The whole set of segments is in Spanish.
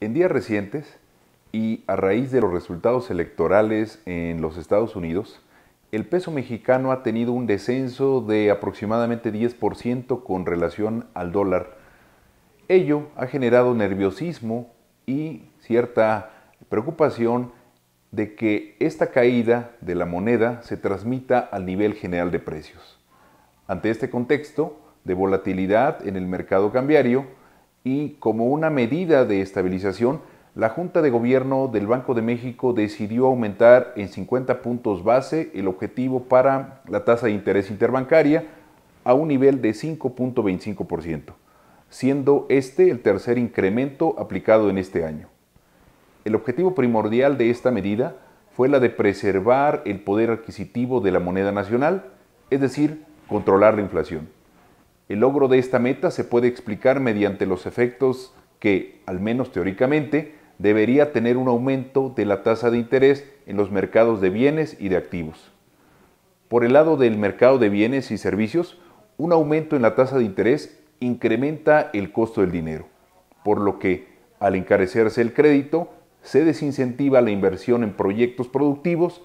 En días recientes, y a raíz de los resultados electorales en los Estados Unidos, el peso mexicano ha tenido un descenso de aproximadamente 10% con relación al dólar. Ello ha generado nerviosismo y cierta preocupación de que esta caída de la moneda se transmita al nivel general de precios. Ante este contexto de volatilidad en el mercado cambiario, y como una medida de estabilización, la Junta de Gobierno del Banco de México decidió aumentar en 50 puntos base el objetivo para la tasa de interés interbancaria a un nivel de 5.25%, siendo este el tercer incremento aplicado en este año. El objetivo primordial de esta medida fue la de preservar el poder adquisitivo de la moneda nacional, es decir, controlar la inflación. El logro de esta meta se puede explicar mediante los efectos que, al menos teóricamente, debería tener un aumento de la tasa de interés en los mercados de bienes y de activos. Por el lado del mercado de bienes y servicios, un aumento en la tasa de interés incrementa el costo del dinero, por lo que, al encarecerse el crédito, se desincentiva la inversión en proyectos productivos,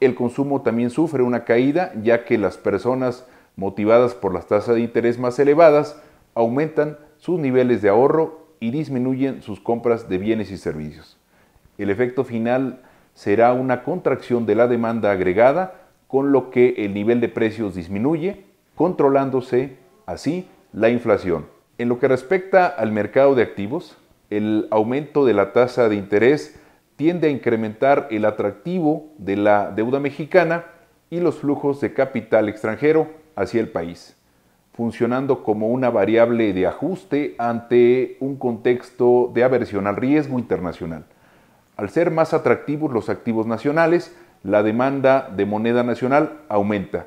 el consumo también sufre una caída ya que las personas motivadas por las tasas de interés más elevadas, aumentan sus niveles de ahorro y disminuyen sus compras de bienes y servicios. El efecto final será una contracción de la demanda agregada, con lo que el nivel de precios disminuye, controlándose así la inflación. En lo que respecta al mercado de activos, el aumento de la tasa de interés tiende a incrementar el atractivo de la deuda mexicana y los flujos de capital extranjero, hacia el país, funcionando como una variable de ajuste ante un contexto de aversión al riesgo internacional. Al ser más atractivos los activos nacionales, la demanda de moneda nacional aumenta,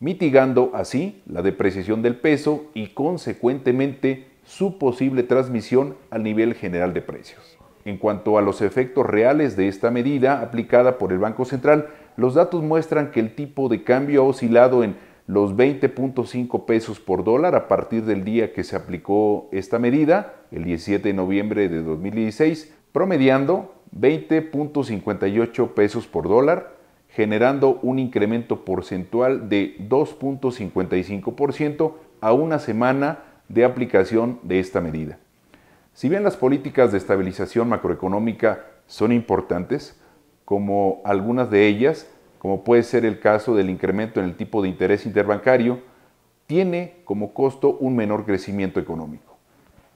mitigando así la depreciación del peso y consecuentemente su posible transmisión al nivel general de precios. En cuanto a los efectos reales de esta medida aplicada por el Banco Central, los datos muestran que el tipo de cambio ha oscilado en los 20.5 pesos por dólar a partir del día que se aplicó esta medida, el 17 de noviembre de 2016, promediando 20.58 pesos por dólar, generando un incremento porcentual de 2.55% a una semana de aplicación de esta medida. Si bien las políticas de estabilización macroeconómica son importantes, como algunas de ellas, como puede ser el caso del incremento en el tipo de interés interbancario, tiene como costo un menor crecimiento económico.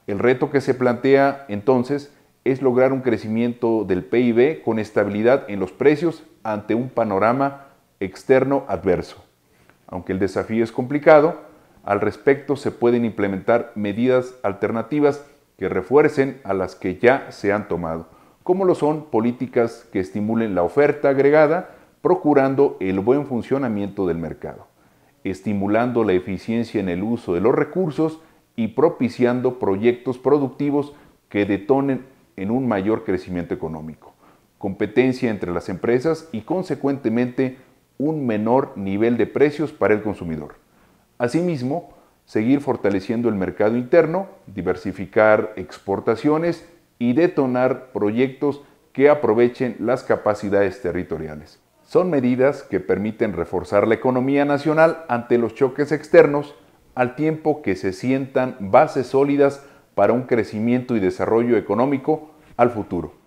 El reto que se plantea entonces es lograr un crecimiento del PIB con estabilidad en los precios ante un panorama externo adverso. Aunque el desafío es complicado, al respecto se pueden implementar medidas alternativas que refuercen a las que ya se han tomado, como lo son políticas que estimulen la oferta agregada procurando el buen funcionamiento del mercado, estimulando la eficiencia en el uso de los recursos y propiciando proyectos productivos que detonen en un mayor crecimiento económico, competencia entre las empresas y consecuentemente un menor nivel de precios para el consumidor. Asimismo, seguir fortaleciendo el mercado interno, diversificar exportaciones y detonar proyectos que aprovechen las capacidades territoriales son medidas que permiten reforzar la economía nacional ante los choques externos al tiempo que se sientan bases sólidas para un crecimiento y desarrollo económico al futuro.